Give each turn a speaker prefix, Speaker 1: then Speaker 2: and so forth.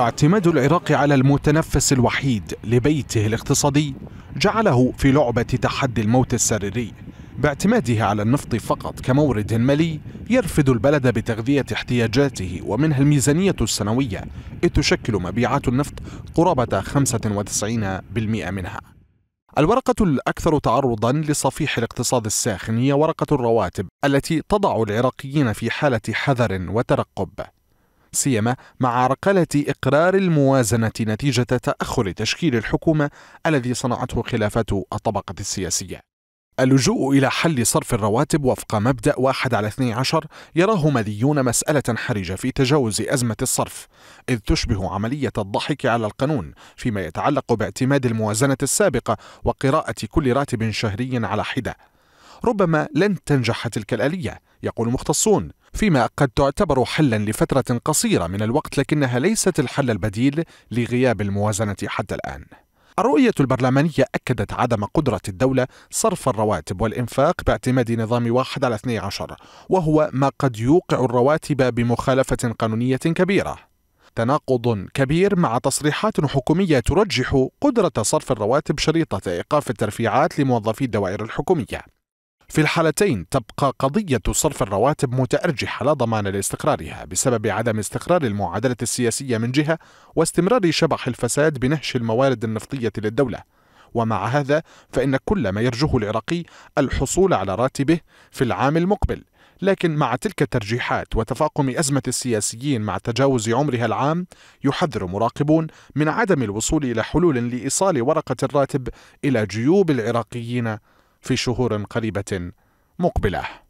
Speaker 1: اعتماد العراق على المتنفس الوحيد لبيته الاقتصادي جعله في لعبة تحدي الموت السريري باعتماده على النفط فقط كمورد مالي يرفد البلد بتغذية احتياجاته ومنها الميزانية السنوية إذ تشكل مبيعات النفط قرابة 95% منها الورقة الأكثر تعرضا لصفيح الاقتصاد الساخن هي ورقة الرواتب التي تضع العراقيين في حالة حذر وترقب سيما مع عرقلة إقرار الموازنة نتيجة تأخر تشكيل الحكومة الذي صنعته خلافات الطبقة السياسية اللجوء إلى حل صرف الرواتب وفق مبدأ واحد على 12 يراه ماليون مسألة حرجة في تجاوز أزمة الصرف إذ تشبه عملية الضحك على القانون فيما يتعلق باعتماد الموازنة السابقة وقراءة كل راتب شهري على حدة ربما لن تنجح تلك الآلية يقول مختصون فيما قد تعتبر حلا لفترة قصيرة من الوقت لكنها ليست الحل البديل لغياب الموازنة حتى الآن الرؤية البرلمانية أكدت عدم قدرة الدولة صرف الرواتب والإنفاق باعتماد نظام واحد على 12 وهو ما قد يوقع الرواتب بمخالفة قانونية كبيرة تناقض كبير مع تصريحات حكومية ترجح قدرة صرف الرواتب شريطة إيقاف الترفيعات لموظفي الدوائر الحكومية في الحالتين تبقى قضية صرف الرواتب متأرجحة لا ضمان لاستقرارها بسبب عدم استقرار المعادلة السياسية من جهة واستمرار شبح الفساد بنهش الموارد النفطية للدولة ومع هذا فإن كل ما يرجوه العراقي الحصول على راتبه في العام المقبل لكن مع تلك الترجيحات وتفاقم أزمة السياسيين مع تجاوز عمرها العام يحذر مراقبون من عدم الوصول إلى حلول لإيصال ورقة الراتب إلى جيوب العراقيين في شهور قريبة مقبله